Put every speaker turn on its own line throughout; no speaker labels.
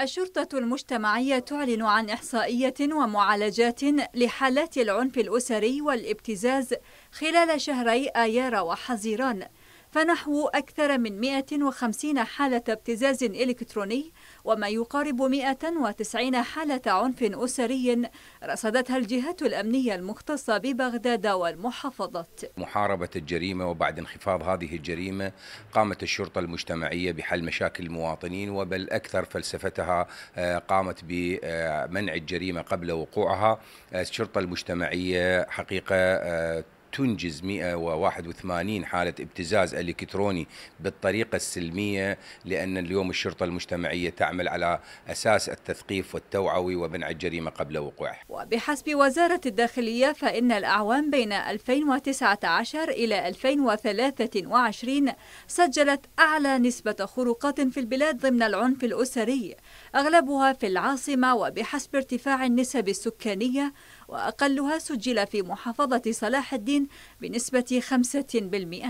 الشرطة المجتمعية تعلن عن إحصائية ومعالجات لحالات العنف الأسري والابتزاز خلال شهري آيار وحزيران فنحو أكثر من 150 حالة ابتزاز إلكتروني وما يقارب 190 حالة عنف أسري رصدتها الجهات الأمنية المختصة ببغداد والمحافظات
محاربة الجريمة وبعد انخفاض هذه الجريمة قامت الشرطة المجتمعية بحل مشاكل المواطنين وبل أكثر فلسفتها آه، قامت بمنع الجريمة قبل وقوعها آه، الشرطة المجتمعية حقيقة آه، تنجز 181 حالة ابتزاز إلكتروني بالطريقة السلمية لأن اليوم الشرطة المجتمعية تعمل على أساس التثقيف والتوعوي ومنع الجريمة قبل وقوعها
وبحسب وزارة الداخلية فإن الأعوام بين 2019 إلى 2023 سجلت أعلى نسبة خروقات في البلاد ضمن العنف الأسري أغلبها في العاصمة وبحسب ارتفاع النسب السكانية وأقلها سجل في محافظة صلاح الدين 2020 بنسبة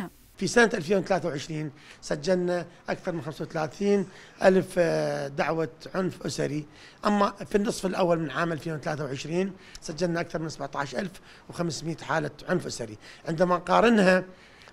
5%.
في سنة 2023 سجلنا أكثر من 35 ألف آه، دعوة عنف أسري أما في النصف الأول من عام 2023 سجلنا أكثر من 17500 حالة عنف أسري عندما نقارنها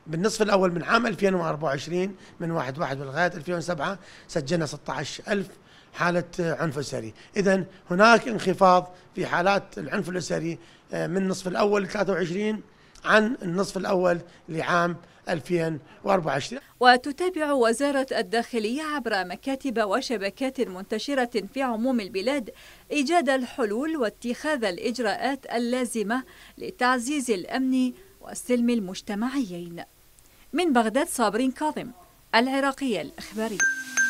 بالنصف الأول من عام 2024 من 1 1 لغاية 2007 سجلنا 16000 حالة عنف أسري إذا هناك انخفاض في حالات العنف الأسري آه، من النصف الأول 23 عن النصف الأول لعام 2024
وتتابع وزارة الداخلية عبر مكاتب وشبكات منتشرة في عموم البلاد إيجاد الحلول واتخاذ الإجراءات اللازمة لتعزيز الأمن والسلم المجتمعيين من بغداد صابرين كاظم العراقية الإخبارية